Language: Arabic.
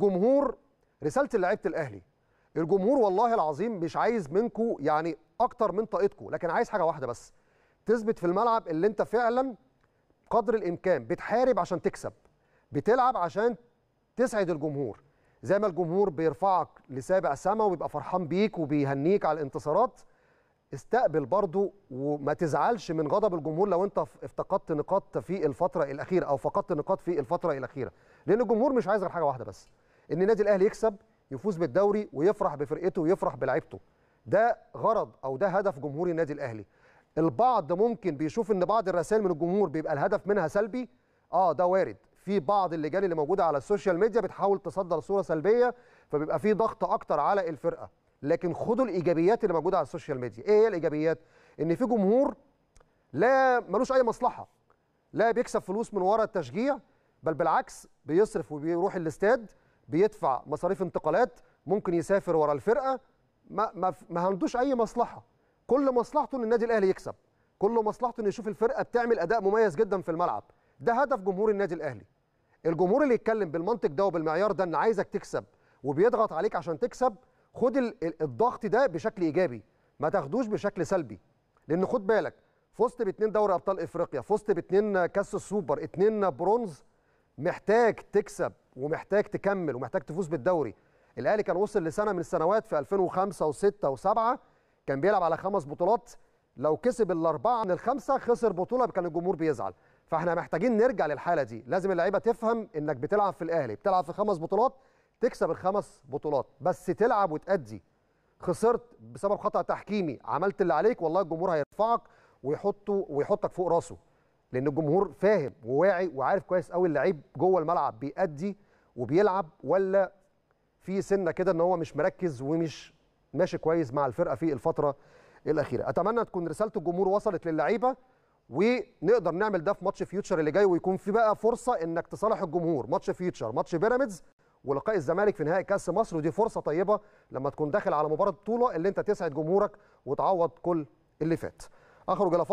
جمهور رساله لعيبه الاهلي الجمهور والله العظيم مش عايز منكم يعني اكتر من طاقتكم لكن عايز حاجه واحده بس تثبت في الملعب اللي انت فعلا قدر الامكان بتحارب عشان تكسب بتلعب عشان تسعد الجمهور زي ما الجمهور بيرفعك لسابع سما وبيبقى فرحان بيك وبيهنيك على الانتصارات استقبل برضو وما تزعلش من غضب الجمهور لو انت افتقدت نقاط في الفتره الاخيره او فقدت نقاط في الفتره الاخيره لان الجمهور مش عايز غير حاجه واحده بس ان النادي الاهلي يكسب يفوز بالدوري ويفرح بفرقته ويفرح بلعيبته ده غرض او ده هدف جمهور النادي الاهلي البعض ممكن بيشوف ان بعض الرسائل من الجمهور بيبقى الهدف منها سلبي اه ده وارد في بعض اللجان اللي موجوده على السوشيال ميديا بتحاول تصدر صوره سلبيه فبيبقى في ضغط اكتر على الفرقه لكن خدوا الايجابيات اللي موجوده على السوشيال ميديا ايه هي الايجابيات ان في جمهور لا ملوش اي مصلحه لا بيكسب فلوس من ورا التشجيع بل بالعكس بيصرف وبيروح الاستاد بيدفع مصاريف انتقالات ممكن يسافر ورا الفرقه ما ما, ما هندوش اي مصلحه كل مصلحته ان النادي الاهلي يكسب كل مصلحته انه يشوف الفرقه بتعمل اداء مميز جدا في الملعب ده هدف جمهور النادي الاهلي الجمهور اللي يتكلم بالمنطق ده وبالمعيار ده ان عايزك تكسب وبيضغط عليك عشان تكسب خد الضغط ده بشكل ايجابي ما تاخدوش بشكل سلبي لان خد بالك فزت باتنين دوري ابطال افريقيا فزت باتنين كاس السوبر اتنين برونز محتاج تكسب ومحتاج تكمل ومحتاج تفوز بالدوري الاهلي كان وصل لسنه من السنوات في 2005 و6 و7 كان بيلعب على خمس بطولات لو كسب الاربعه من الخمسه خسر بطوله كان الجمهور بيزعل فاحنا محتاجين نرجع للحاله دي لازم اللعيبه تفهم انك بتلعب في الاهلي بتلعب في خمس بطولات تكسب الخمس بطولات بس تلعب وتأدي خسرت بسبب خطأ تحكيمي عملت اللي عليك والله الجمهور هيرفعك ويحطه ويحطك فوق راسه لان الجمهور فاهم وواعي وعارف كويس قوي اللعيب جوه الملعب بيأدي وبيلعب ولا في سنه كده ان هو مش مركز ومش ماشي كويس مع الفرقه في الفتره الاخيره اتمنى تكون رساله الجمهور وصلت للعيبه ونقدر نعمل ده في ماتش فيوتشر اللي جاي ويكون في بقى فرصه انك تصالح الجمهور ماتش فيوتشر ماتش بيراميدز ولقاء الزمالك في نهائي كاس مصر ودي فرصه طيبه لما تكون داخل على مباراه بطوله اللي انت تسعد جمهورك وتعوض كل اللي فات اخرج